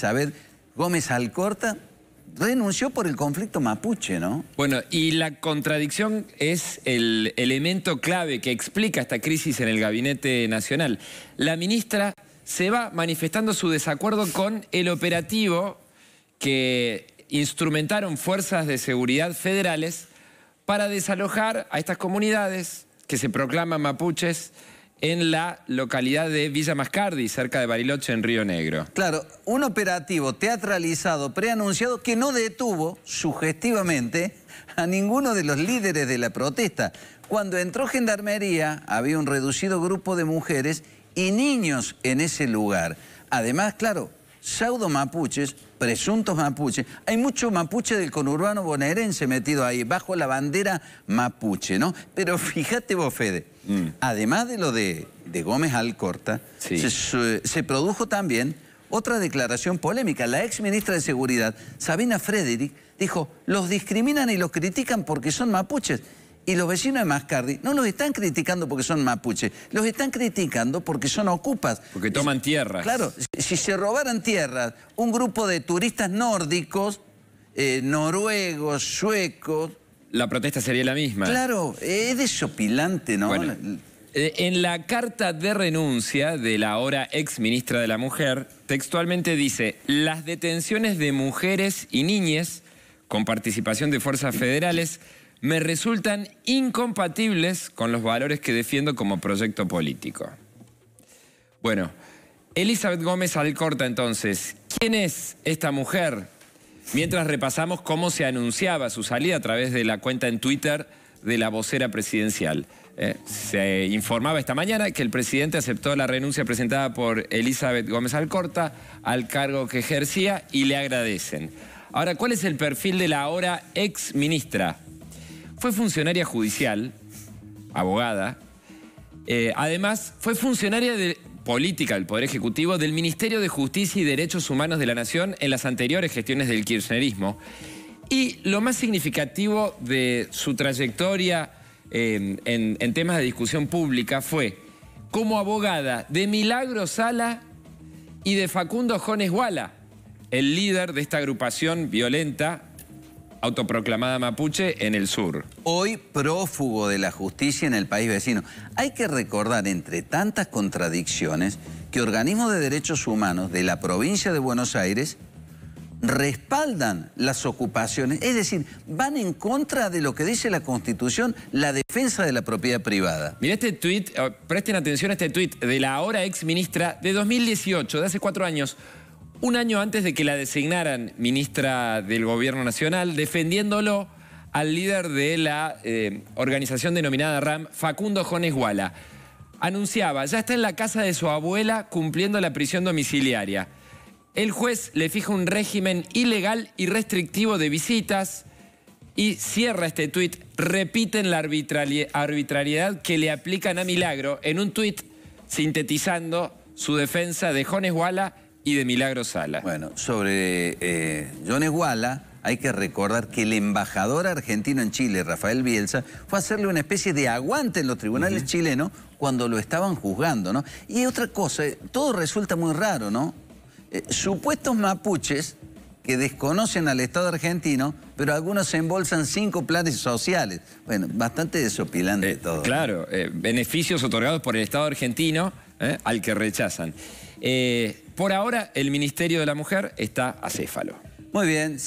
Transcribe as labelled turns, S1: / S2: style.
S1: Isabel Gómez Alcorta renunció por el conflicto mapuche, ¿no?
S2: Bueno, y la contradicción es el elemento clave que explica esta crisis en el gabinete nacional. La ministra se va manifestando su desacuerdo con el operativo que instrumentaron fuerzas de seguridad federales para desalojar a estas comunidades que se proclaman mapuches en la localidad de Villa Mascardi, cerca de Bariloche, en Río Negro.
S1: Claro, un operativo teatralizado, preanunciado, que no detuvo, sugestivamente, a ninguno de los líderes de la protesta. Cuando entró Gendarmería, había un reducido grupo de mujeres y niños en ese lugar. Además, claro, pseudo mapuches, presuntos mapuches. Hay mucho mapuche del conurbano bonaerense metido ahí, bajo la bandera mapuche, ¿no? Pero fíjate vos, Fede, mm. además de lo de, Gómez Alcorta, se, se produjo también otra declaración polémica. La ex ministra de Seguridad, Sabina Frederick, dijo, los discriminan y los critican porque son mapuches y los vecinos de Mascardi no los están criticando porque son mapuches, los están criticando porque son ocupas.
S2: Porque toman tierras. Claro,
S1: si se robaran tierras, un grupo de turistas nórdicos, eh, noruegos, suecos... La protesta sería la misma. Claro, es desopilante, ¿no? Eh, en la
S2: carta de renuncia de la ahora ex ministra de la Mujer, textualmente dice, las detenciones de mujeres y niñas con participación de fuerzas federales me resultan incompatibles con los valores que defiendo como proyecto político. Bueno, Elizabeth Gómez Alcorta entonces, ¿quién es esta mujer? Mientras repasamos cómo se anunciaba su salida a través de la cuenta en Twitter de la vocera presidencial. Eh, se informaba esta mañana que el presidente aceptó la renuncia presentada por Elizabeth Gómez Alcorta al cargo que ejercía y le agradecen. Ahora, ¿cuál es el perfil de la ahora ex ministra fue funcionaria judicial, abogada. Eh, además, fue funcionaria de política del Poder Ejecutivo del Ministerio de Justicia y Derechos Humanos de la Nación en las anteriores gestiones del kirchnerismo. Y lo más significativo de su trayectoria eh, en, en temas de discusión pública fue como abogada de Milagro Sala y de Facundo Jones Walla... el líder de esta agrupación violenta autoproclamada mapuche en
S1: el sur. Hoy prófugo de la justicia en el país vecino. Hay que recordar, entre tantas contradicciones, que organismos de derechos humanos de la provincia de Buenos Aires respaldan las ocupaciones, es decir, van en contra de lo que dice la Constitución, la defensa de la propiedad privada.
S2: Miren este tuit, eh, presten atención a este tuit de la ahora ex ministra de 2018, de hace cuatro años un año antes de que la designaran ministra del Gobierno Nacional, defendiéndolo al líder de la eh, organización denominada RAM, Facundo Jones Anunciaba, ya está en la casa de su abuela cumpliendo la prisión domiciliaria. El juez le fija un régimen ilegal y restrictivo de visitas y cierra este tuit, repiten la arbitrariedad que le aplican a Milagro en un tuit sintetizando su defensa de Jones Guala y de Milagro Sala. Bueno,
S1: sobre eh, John hay que recordar que el embajador argentino en Chile, Rafael Bielsa, fue a hacerle una especie de aguante en los tribunales chilenos cuando lo estaban juzgando, ¿no? Y otra cosa, eh, todo resulta muy raro, ¿no? Eh, supuestos mapuches que desconocen al Estado argentino, pero algunos se embolsan cinco planes sociales. Bueno, bastante desopilante todo.
S2: Claro, beneficios otorgados por el Estado argentino ¿eh? al que rechazan. Eh, por ahora, el Ministerio de la Mujer está acéfalo. Muy bien.